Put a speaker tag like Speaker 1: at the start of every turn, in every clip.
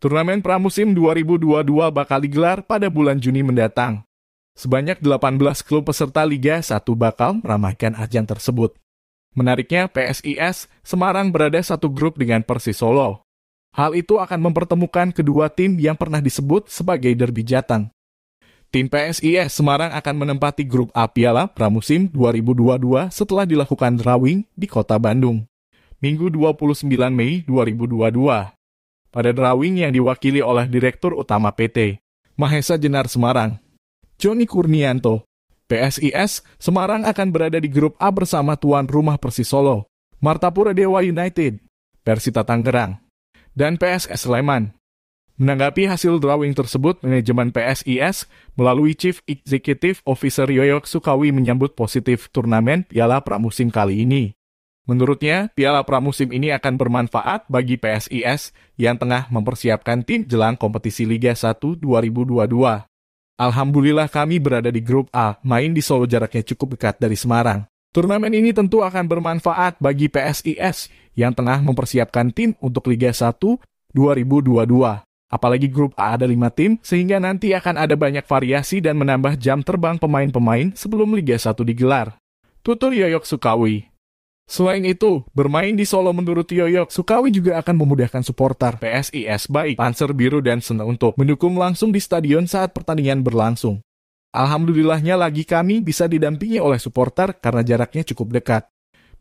Speaker 1: Turnamen pramusim 2022 bakal digelar pada bulan Juni mendatang. Sebanyak 18 klub peserta Liga 1 bakal meramaikan ajang tersebut. Menariknya, PSIS Semarang berada satu grup dengan Persis Solo. Hal itu akan mempertemukan kedua tim yang pernah disebut sebagai Derby jatang. Tim PSIS Semarang akan menempati grup A Piala Pramusim 2022 setelah dilakukan drawing di kota Bandung. Minggu 29 Mei 2022 pada drawing yang diwakili oleh Direktur Utama PT, Mahesa Jenar Semarang. Joni Kurnianto, PSIS Semarang akan berada di grup A bersama tuan rumah Persis Solo, Martapura Dewa United, Persita Tangerang, dan PSS Sleman. Menanggapi hasil drawing tersebut, manajemen PSIS melalui Chief Executive Officer Yoyok Sukawi menyambut positif turnamen Piala Pramusim kali ini. Menurutnya, piala pramusim ini akan bermanfaat bagi PSIS yang tengah mempersiapkan tim jelang kompetisi Liga 1 2022. Alhamdulillah kami berada di grup A, main di Solo jaraknya cukup dekat dari Semarang. Turnamen ini tentu akan bermanfaat bagi PSIS yang tengah mempersiapkan tim untuk Liga 1 2022. Apalagi grup A ada 5 tim, sehingga nanti akan ada banyak variasi dan menambah jam terbang pemain-pemain sebelum Liga 1 digelar. Tutur Yoyok Sukawi Selain itu, bermain di Solo menurut Yoyok, Sukawi juga akan memudahkan supporter PSIS baik Panser Biru dan Sena untuk mendukung langsung di stadion saat pertandingan berlangsung. Alhamdulillahnya lagi kami bisa didampingi oleh supporter karena jaraknya cukup dekat.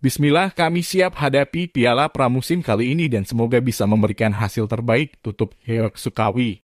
Speaker 1: Bismillah kami siap hadapi piala pramusim kali ini dan semoga bisa memberikan hasil terbaik, tutup Yoyok Sukawi.